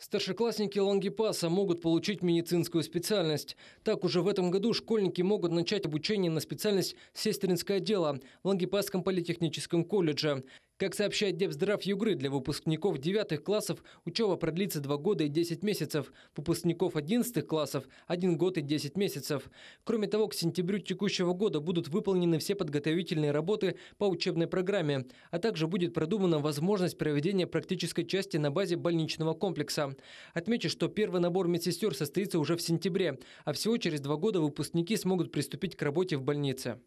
Старшеклассники Лангипаса могут получить медицинскую специальность. Так уже в этом году школьники могут начать обучение на специальность «Сестринское дело» в Лангипасском политехническом колледже. Как сообщает Депздрав Югры, для выпускников 9 классов учеба продлится 2 года и 10 месяцев, выпускников 11 классов – 1 год и 10 месяцев. Кроме того, к сентябрю текущего года будут выполнены все подготовительные работы по учебной программе, а также будет продумана возможность проведения практической части на базе больничного комплекса. Отмечу, что первый набор медсестер состоится уже в сентябре, а всего через два года выпускники смогут приступить к работе в больнице.